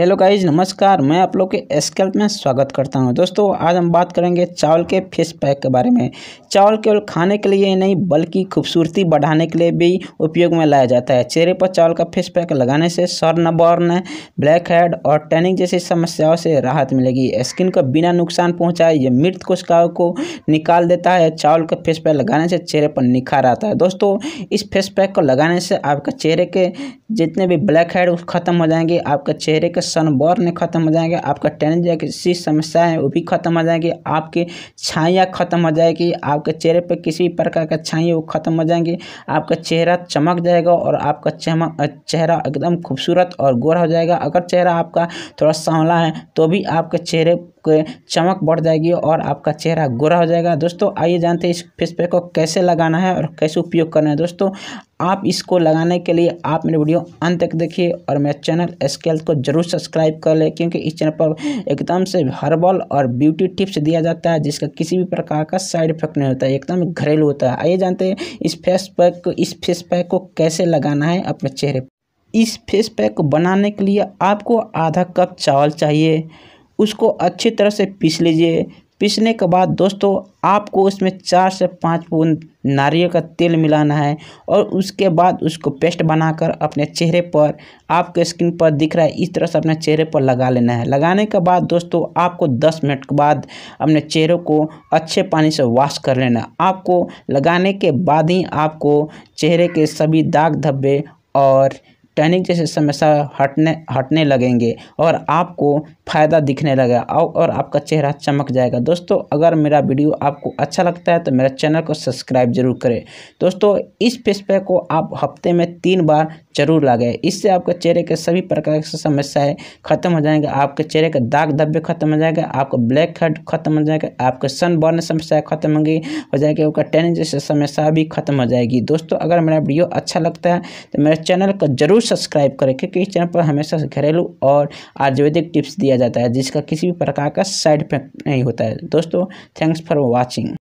hello guys नमस्कार मैं आप लोग के एस्केल्प में स्वागत करता हूं दोस्तों आज हम बात करेंगे चावल के फिश पैक के बारे में चावल केवल खाने के लिए नहीं बल्कि खूबसूरती बढ़ाने के लिए भी उपयोग में लाया जाता है चेहरे पर चावल का फिश पैक लगाने से सर सर्नबर्न ब्लैक हेड और टैनिंग जैसी समस्याओं से राहत मिलेगी स्किन को बिना नुकसान पहुँचाए ये मृत कोशिकाओं को निकाल देता है चावल का फेस पैक लगाने से चेहरे पर निखार आता है दोस्तों इस फेस पैक को लगाने से आपके चेहरे के जितने भी ब्लैक हेड खत्म हो जाएंगे आपके चेहरे के सनबर्न खत्म हो जाएंगे आपका टेन जैसी समस्या है वो भी खत्म हो जाएगी आपके छाइयाँ खत्म हो जाएगी आपके चेहरे पर किसी भी प्रकार का छाइया वो खत्म हो जाएंगी आपका चेहरा चमक जाएगा और आपका चेहरा एकदम खूबसूरत और गोरा हो जाएगा अगर चेहरा आपका थोड़ा सांवला है तो भी आपके चेहरे चमक बढ़ जाएगी और आपका चेहरा गोरा हो जाएगा दोस्तों आइए जानते हैं इस फेस पैक को कैसे लगाना है और कैसे उपयोग करना है दोस्तों आप इसको लगाने के लिए आप मेरे वीडियो अंत तक देखिए और मेरा चैनल स्केल को जरूर सब्सक्राइब कर लें क्योंकि इस चैनल पर एकदम से हर्बल और ब्यूटी टिप्स दिया जाता है जिसका किसी भी प्रकार का साइड इफेक्ट नहीं होता है एकदम घरेलू होता है आइए जानते हैं इस फेस पैक को इस फेस पैक को कैसे लगाना है अपने चेहरे इस फेस पैक को बनाने के लिए आपको आधा कप चावल चाहिए उसको अच्छी तरह से पीस लीजिए पीसने के बाद दोस्तों आपको उसमें चार से पाँच बूंद नारियल का तेल मिलाना है और उसके बाद उसको पेस्ट बनाकर अपने चेहरे पर आपके स्किन पर दिख रहा है इस तरह से अपने चेहरे पर लगा लेना है लगाने के बाद दोस्तों आपको 10 मिनट के बाद अपने चेहरे को अच्छे पानी से वॉश कर लेना आपको लगाने के बाद ही आपको चेहरे के सभी दाग धब्बे और टैनिंग जैसे समस्या हटने हटने लगेंगे और आपको फ़ायदा दिखने लगेगा और आपका चेहरा चमक जाएगा दोस्तों अगर मेरा वीडियो आपको अच्छा लगता है तो मेरा चैनल को सब्सक्राइब जरूर करें दोस्तों इस फेस पैक को आप हफ्ते में तीन बार जरूर लागे इससे आपके चेहरे के सभी प्रकार की समस्याएं खत्म हो जाएंगे आपके चेहरे के दाग धब्बे खत्म हो जाएगा आपका ब्लैक हेड खत्म हो जाएगा आपके सनबर्न समस्याएं खत्म होंगी हो जाएगी आपका टेन जैसे समस्या भी खत्म हो जाएगी दोस्तों अगर मेरा वीडियो अच्छा लगता है तो मेरे चैनल को जरूर सब्सक्राइब करें क्योंकि इस चैनल पर हमेशा घरेलू और आयुर्वेदिक टिप्स दिया जाता है जिसका किसी भी प्रकार का साइड इफेक्ट नहीं होता है दोस्तों थैंक्स फॉर वॉचिंग